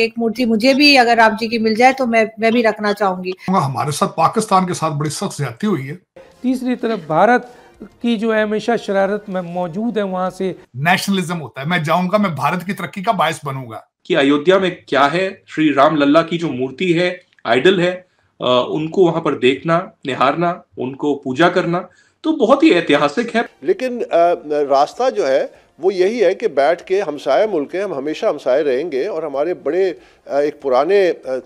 आपके एक मूर्ति मुझे भी अगर आप जी की मिल जाए तो मैं मैं भी रखना चाहूंगी हमारे साथ पाकिस्तान के साथ बड़ी सख्त ज्यादा हुई है तीसरी तरफ भारत की जो है हमेशा शरारत में मौजूद है वहां से नेशनलिज्म होता है मैं जाऊंगा मैं भारत की तरक्की का बायस बनूंगा कि अयोध्या में क्या है श्री राम लल्ला की जो मूर्ति है आइडल है उनको वहां पर देखना निहारना उनको पूजा करना तो बहुत ही ऐतिहासिक है लेकिन रास्ता जो है वो यही है कि बैठ के हमसाय मुल्क हैं हम हमेशा हमसाय रहेंगे और हमारे बड़े एक पुराने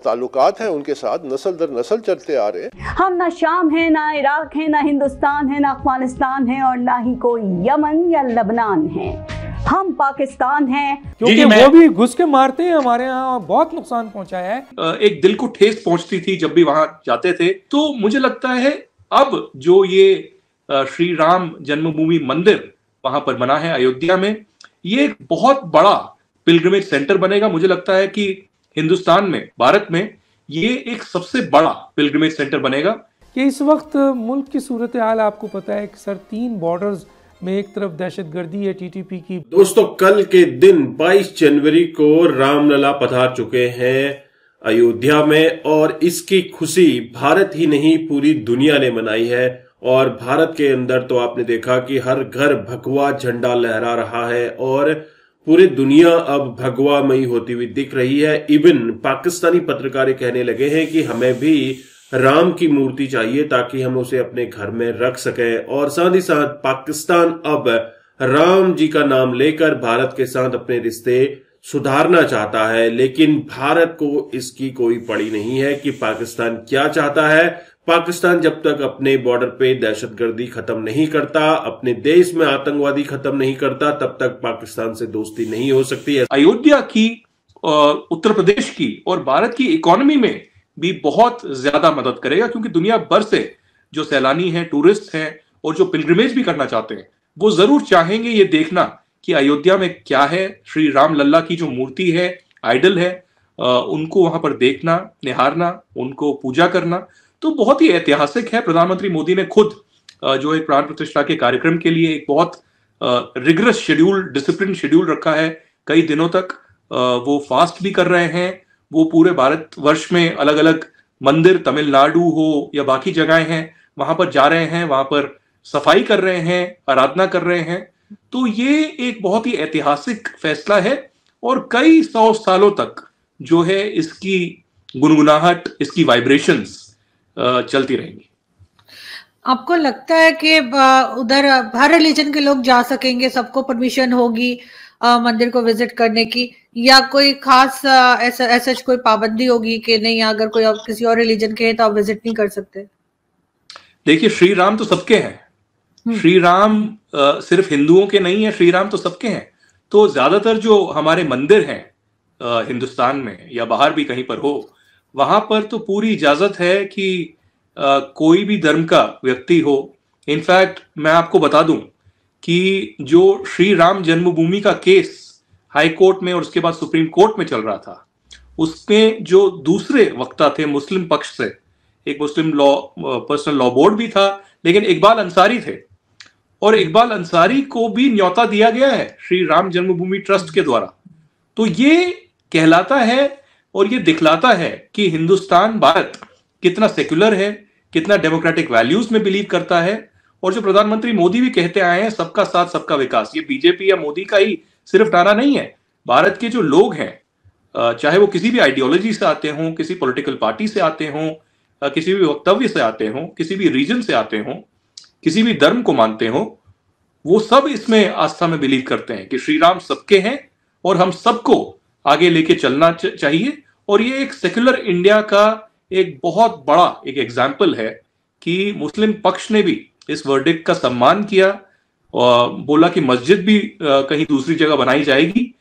ताल्लुक हैं उनके साथ नस्ल दर नस्ल चलते आ रहे हैं हम ना शाम है ना इराक है ना हिंदुस्तान है ना अफगानिस्तान है और ना ही कोई यमन या लबनान है हम पाकिस्तान हैं क्योंकि वो भी घुस के मारते हैं हमारे यहाँ बहुत नुकसान पहुंचाया है एक दिल को ठेस पहुंचती थी जब भी वहां जाते थे तो मुझे लगता है अब जो ये श्री राम जन्मभूमि मंदिर वहां पर बना है अयोध्या में ये एक बहुत बड़ा पिलग्रमेज सेंटर बनेगा मुझे लगता है कि हिंदुस्तान में भारत में ये एक सबसे बड़ा पिलग्रमेज सेंटर बनेगा कि इस वक्त मुल्क की सूरत हाल आपको पता है कि सर तीन बॉर्डर्स में एक तरफ दहशत गर्दी है टीटीपी की दोस्तों कल के दिन 22 जनवरी को रामलला पधार चुके हैं अयोध्या में और इसकी खुशी भारत ही नहीं पूरी दुनिया ने मनाई है और भारत के अंदर तो आपने देखा कि हर घर भगवा झंडा लहरा रहा है और पूरी दुनिया अब भगवामयी होती हुई दिख रही है इवन पाकिस्तानी पत्रकार कहने लगे हैं कि हमें भी राम की मूर्ति चाहिए ताकि हम उसे अपने घर में रख सकें और साथ ही साथ पाकिस्तान अब राम जी का नाम लेकर भारत के साथ अपने रिश्ते सुधारना चाहता है लेकिन भारत को इसकी कोई पड़ी नहीं है कि पाकिस्तान क्या चाहता है पाकिस्तान जब तक अपने बॉर्डर पे दहशतगर्दी खत्म नहीं करता अपने देश में आतंकवादी खत्म नहीं करता तब तक पाकिस्तान से दोस्ती नहीं हो सकती है अयोध्या की उत्तर प्रदेश की और भारत की इकोनॉमी में भी बहुत ज्यादा मदद करेगा क्योंकि दुनिया भर से जो सैलानी हैं टूरिस्ट हैं और जो पिलग्रिमेज भी करना चाहते हैं वो जरूर चाहेंगे ये देखना कि अयोध्या में क्या है श्री राम लल्ला की जो मूर्ति है आइडल है उनको वहां पर देखना निहारना उनको पूजा करना तो बहुत ही ऐतिहासिक है प्रधानमंत्री मोदी ने खुद जो एक प्राण प्रतिष्ठा के कार्यक्रम के लिए एक बहुत रिग्रस शेड्यूल डिसिप्लिन शेड्यूल रखा है कई दिनों तक वो फास्ट भी कर रहे हैं वो पूरे भारत वर्ष में अलग अलग मंदिर तमिलनाडु हो या बाकी जगह हैं वहां पर जा रहे हैं वहां पर सफाई कर रहे हैं आराधना कर रहे हैं तो ये एक बहुत ही ऐतिहासिक फैसला है और कई सौ सालों तक जो है इसकी गुनगुनाहट इसकी वाइब्रेशंस चलती रहेंगी आपको लगता है कि उधर हर रिलीजन के लोग जा सकेंगे सबको परमिशन होगी मंदिर को विजिट करने की या कोई खास ऐसा ऐसा कोई पाबंदी होगी कि नहीं अगर कोई आप किसी और रिलीजन के हैं तो आप विजिट नहीं कर सकते देखिए श्री राम तो सबके हैं हम्म। श्री राम सिर्फ हिंदुओं के नहीं है श्री राम तो सबके हैं तो ज्यादातर जो हमारे मंदिर हैं हिंदुस्तान में या बाहर भी कहीं पर हो वहां पर तो पूरी इजाजत है कि आ, कोई भी धर्म का व्यक्ति हो इनफैक्ट मैं आपको बता दूं कि जो श्री राम जन्मभूमि का केस हाई कोर्ट में और उसके बाद सुप्रीम कोर्ट में चल रहा था उसमें जो दूसरे वक्ता थे मुस्लिम पक्ष से एक Muslim law personal law board भी था लेकिन इकबाल अंसारी थे और इकबाल अंसारी को भी न्योता दिया गया है श्री राम जन्मभूमि ट्रस्ट के द्वारा तो ये कहलाता है और ये दिखलाता है कि हिंदुस्तान भारत कितना सेक्युलर है कितना डेमोक्रेटिक वैल्यूज में बिलीव करता है और जो प्रधानमंत्री मोदी भी कहते आए हैं सबका साथ सबका विकास ये बीजेपी या मोदी का ही सिर्फ नारा नहीं है भारत के जो लोग हैं चाहे वो किसी भी आइडियोलॉजी से आते हों किसी पॉलिटिकल पार्टी से आते हों किसी भी वक्तव्य से आते हों किसी भी रीजन से आते हों किसी भी धर्म को मानते हों वो सब इसमें आस्था में बिलीव करते हैं कि श्री राम सबके हैं और हम सबको आगे लेके चलना चाहिए और ये एक सेक्युलर इंडिया का एक बहुत बड़ा एक एग्जाम्पल है कि मुस्लिम पक्ष ने भी इस वर्डिक का सम्मान किया और बोला कि मस्जिद भी कहीं दूसरी जगह बनाई जाएगी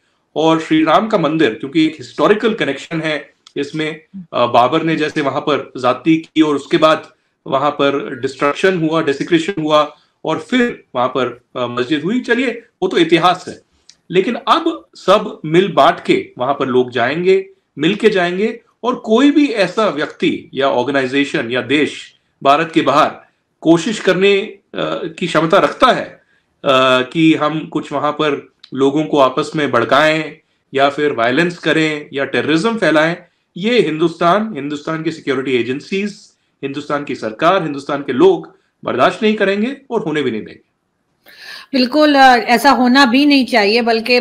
और श्री राम का मंदिर क्योंकि एक हिस्टोरिकल कनेक्शन है इसमें बाबर ने जैसे वहां पर जाति की और उसके बाद वहां पर डिस्ट्रक्शन हुआ डेसिक्रेशन हुआ और फिर वहां पर मस्जिद हुई चलिए वो तो इतिहास है लेकिन अब सब मिल बांट के वहां पर लोग जाएंगे मिलके जाएंगे और कोई भी ऐसा व्यक्ति या ऑर्गेनाइजेशन या देश भारत के बाहर कोशिश करने की क्षमता रखता है कि हम कुछ वहां पर लोगों को आपस में भड़काएं या फिर वायलेंस करें या टेररिज्म फैलाएं ये हिंदुस्तान हिंदुस्तान की सिक्योरिटी एजेंसीज हिंदुस्तान की सरकार हिंदुस्तान के लोग बर्दाश्त नहीं करेंगे और होने भी नहीं देंगे बिल्कुल ऐसा होना भी नहीं चाहिए बल्कि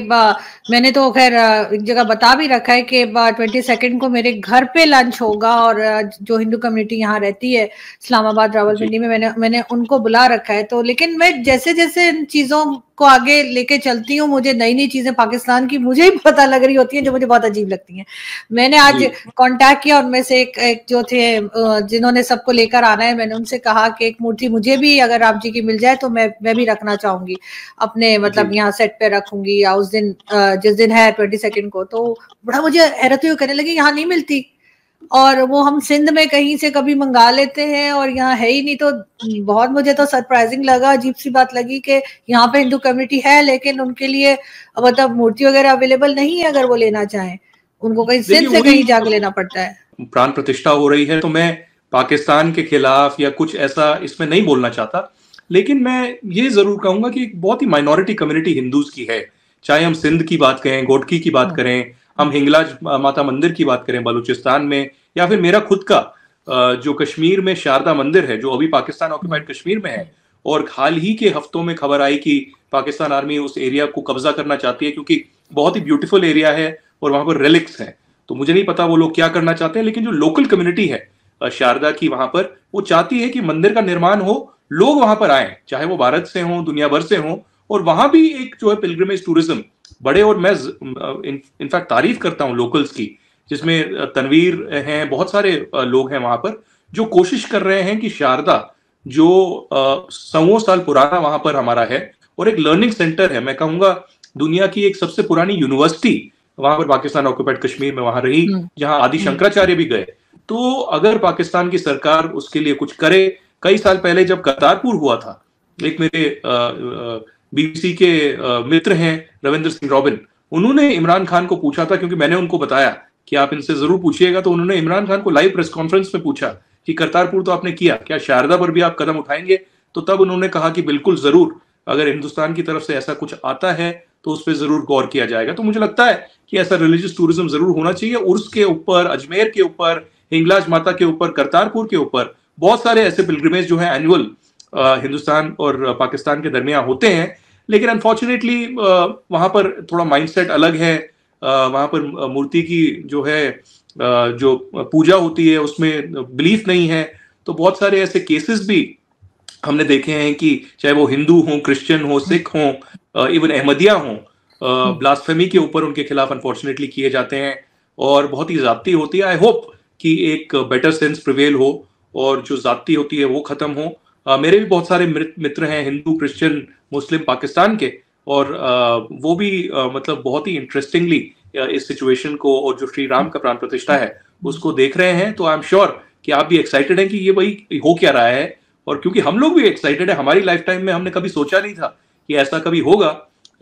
मैंने तो खैर एक जगह बता भी रखा है कि ट्वेंटी सेकेंड को मेरे घर पे लंच होगा और जो हिंदू कम्युनिटी यहाँ रहती है इस्लामाबाद रावलपिंडी में मैंने मैंने उनको बुला रखा है तो लेकिन मैं जैसे जैसे इन चीज़ों को आगे लेके चलती हूँ मुझे नई नई चीज़ें पाकिस्तान की मुझे ही पता लग रही होती हैं जो मुझे बहुत अजीब लगती हैं मैंने आज कांटेक्ट किया उनमें से एक, एक जो थे जिन्होंने सबको लेकर आना है मैंने उनसे कहा कि एक मूर्ति मुझे भी अगर आप जी की मिल जाए तो मैं मैं भी रखना चाहूंगी अपने मतलब यहाँ सेट पे रखूंगी या उस दिन आ, जिस दिन है ट्वेंटी सेकेंड को तो बड़ा मुझे हैरत हुई कहने लगे यहाँ नहीं मिलती और वो हम सिंध में कहीं से कभी मंगा लेते हैं और यहाँ है ही नहीं तो बहुत मुझे तो सरप्राइजिंग लगा अजीब सी बात लगी कि यहाँ पे हिंदू कम्युनिटी है लेकिन उनके लिए मतलब मूर्ति वगैरह अवेलेबल नहीं है अगर वो लेना चाहें उनको कहीं सिंध से कहीं जाकर लेना पड़ता है प्राण प्रतिष्ठा हो रही है तो मैं पाकिस्तान के खिलाफ या कुछ ऐसा इसमें नहीं बोलना चाहता लेकिन मैं ये जरूर कहूंगा कि बहुत ही माइनॉरिटी कम्युनिटी हिंदूज की है चाहे हम सिंध की बात करें गोटकी की बात हाँ। करें हम हिंगलाज माता मंदिर की बात करें बलूचिस्तान में या फिर मेरा खुद का जो कश्मीर में शारदा मंदिर है जो अभी पाकिस्तान ऑक्यूपाइड हाँ। कश्मीर में है और हाल ही के हफ्तों में खबर आई कि पाकिस्तान आर्मी उस एरिया को कब्जा करना चाहती है क्योंकि बहुत ही ब्यूटीफुल एरिया है और वहां पर रिलिक्स है तो मुझे नहीं पता वो लोग क्या करना चाहते हैं लेकिन जो लोकल कम्युनिटी है शारदा की वहां पर वो चाहती है कि मंदिर का निर्माण हो लोग वहां पर आए चाहे वो भारत से हों दुनिया भर से हों और वहां भी एक जो है पिलग्रमेज टूरिज्म बड़े और मैं इनफैक्ट तारीफ करता हूँ लोकल्स की जिसमें तनवीर हैं बहुत सारे लोग हैं वहां पर जो कोशिश कर रहे हैं कि शारदा जो सौ साल पुराना वहां पर हमारा है और एक लर्निंग सेंटर है मैं कहूंगा दुनिया की एक सबसे पुरानी यूनिवर्सिटी वहां पर पाकिस्तान ऑक्यूपाइड कश्मीर में वहां रही हम्म। जहां आदि हम्म। शंकराचार्य भी गए तो अगर पाकिस्तान की सरकार उसके लिए कुछ करे कई साल पहले जब करतारपुर हुआ था एक मेरे बीबीसी के मित्र हैं रविंद्र सिंह रॉबिन उन्होंने इमरान खान को पूछा था क्योंकि मैंने उनको बताया कि आप इनसे जरूर पूछिएगा तो उन्होंने इमरान खान को लाइव प्रेस कॉन्फ्रेंस में पूछा कि करतारपुर तो आपने किया क्या शारदा पर भी आप कदम उठाएंगे तो तब उन्होंने कहा कि बिल्कुल जरूर अगर हिंदुस्तान की तरफ से ऐसा कुछ आता है तो उस पर जरूर गौर किया जाएगा तो मुझे लगता है कि ऐसा रिलीजियस टूरिज्म जरूर होना चाहिए उर्स के ऊपर अजमेर के ऊपर हिंगलाज माता के ऊपर करतारपुर के ऊपर बहुत सारे ऐसे पिलग्रिमेज जो है एनुअल हिंदुस्तान और पाकिस्तान के दरमियान होते हैं लेकिन अनफॉर्चुनेटली uh, वहाँ पर थोड़ा माइंडसेट अलग है uh, वहाँ पर uh, मूर्ति की जो है जो पूजा होती है उसमें बिलीफ नहीं है तो बहुत सारे ऐसे केसेस भी हमने देखे हैं कि चाहे वो हिंदू हों क्रिश्चियन हो सिख हों इवन अहमदिया हों ब्लास्फेमी हम्म। के ऊपर उनके खिलाफ अनफॉर्चुनेटली किए जाते हैं और बहुत ही जाती होती है आई होप कि एक बेटर सेंस प्रिवेल हो और जो जाती होती है वो खत्म हो आ, मेरे भी बहुत सारे मित्र हैं हिंदू क्रिश्चियन मुस्लिम पाकिस्तान के और आ, वो भी आ, मतलब बहुत ही इंटरेस्टिंगली इस सिचुएशन को और जो श्री राम का प्राण प्रतिष्ठा है उसको देख रहे हैं तो आई एम श्योर कि आप भी एक्साइटेड हैं कि ये भाई हो क्या रहा है और क्योंकि हम लोग भी एक्साइटेड है हमारी लाइफ टाइम में हमने कभी सोचा नहीं था कि ऐसा कभी होगा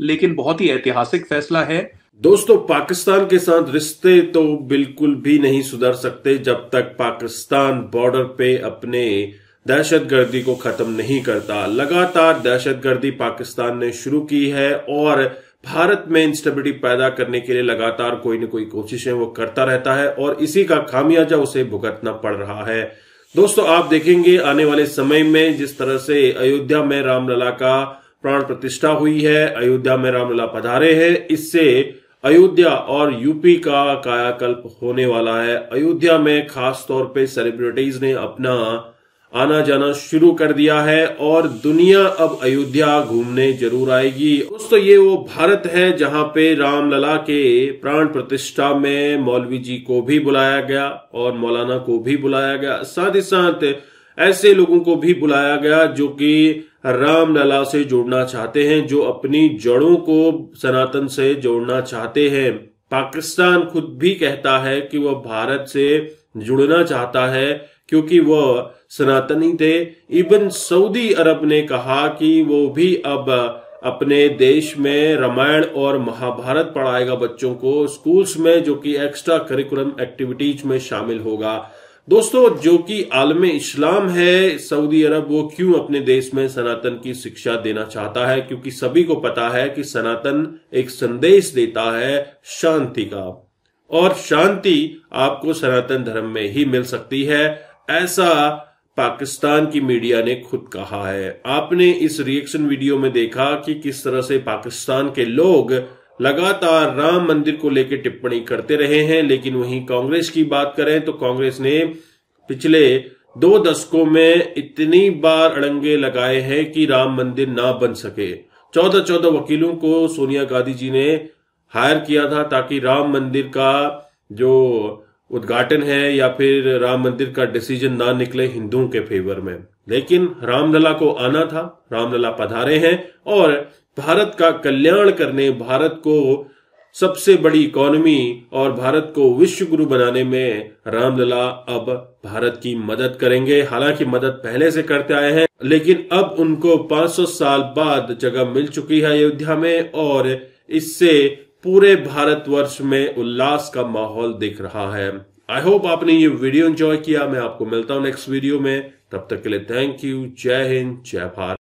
लेकिन बहुत ही ऐतिहासिक फैसला है दोस्तों पाकिस्तान के साथ रिश्ते तो बिल्कुल भी नहीं सुधर सकते जब तक पाकिस्तान बॉर्डर पे अपने दहशतगर्दी को खत्म नहीं करता लगातार दहशतगर्दी पाकिस्तान ने शुरू की है और भारत में इंस्टेबिलिटी पैदा करने के लिए लगातार कोई न कोई कोशिशें वो करता रहता है और इसी का खामियाजा उसे भुगतना पड़ रहा है दोस्तों आप देखेंगे आने वाले समय में जिस तरह से अयोध्या में रामलला का प्राण प्रतिष्ठा हुई है अयोध्या में रामलला पधारे हैं इससे अयोध्या और यूपी का कायाकल्प होने वाला है अयोध्या में खास तौर पे सेलिब्रिटीज ने अपना आना जाना शुरू कर दिया है और दुनिया अब अयोध्या घूमने जरूर आएगी दोस्तों ये वो भारत है जहां पे रामलला के प्राण प्रतिष्ठा में मौलवी जी को भी बुलाया गया और मौलाना को भी बुलाया गया साथ ही साथ ऐसे लोगों को भी बुलाया गया जो कि रामलला से जुड़ना चाहते हैं जो अपनी जड़ों को सनातन से जोड़ना चाहते हैं पाकिस्तान खुद भी कहता है कि वह भारत से जुड़ना चाहता है क्योंकि वह सनातनी थे इवन सऊदी अरब ने कहा कि वो भी अब अपने देश में रामायण और महाभारत पढ़ाएगा बच्चों को स्कूल्स में जो कि एक्स्ट्रा करिकुलम एक्टिविटीज में शामिल होगा दोस्तों जो कि आलम इस्लाम है सऊदी अरब वो क्यों अपने देश में सनातन की शिक्षा देना चाहता है क्योंकि सभी को पता है कि सनातन एक संदेश देता है शांति का और शांति आपको सनातन धर्म में ही मिल सकती है ऐसा पाकिस्तान की मीडिया ने खुद कहा है आपने इस रिएक्शन वीडियो में देखा कि किस तरह से पाकिस्तान के लोग लगातार राम मंदिर को लेकर टिप्पणी करते रहे हैं लेकिन वहीं कांग्रेस की बात करें तो कांग्रेस ने पिछले दो दशकों में इतनी बार अड़ंगे लगाए हैं कि राम मंदिर ना बन सके चौदह चौदह वकीलों को सोनिया गांधी जी ने हायर किया था ताकि राम मंदिर का जो उद्घाटन है या फिर राम मंदिर का डिसीजन ना निकले हिंदुओं के फेवर में लेकिन रामलला को आना था रामलला पधारे हैं और भारत का कल्याण करने भारत को सबसे बड़ी इकोनॉमी और भारत को विश्व गुरु बनाने में रामलला अब भारत की मदद करेंगे हालांकि मदद पहले से करते आए हैं लेकिन अब उनको 500 साल बाद जगह मिल चुकी है अयोध्या में और इससे पूरे भारतवर्ष में उल्लास का माहौल दिख रहा है आई होप आपने ये वीडियो एंजॉय किया मैं आपको मिलता हूं नेक्स्ट वीडियो में तब तक के लिए थैंक यू जय हिंद जय भारत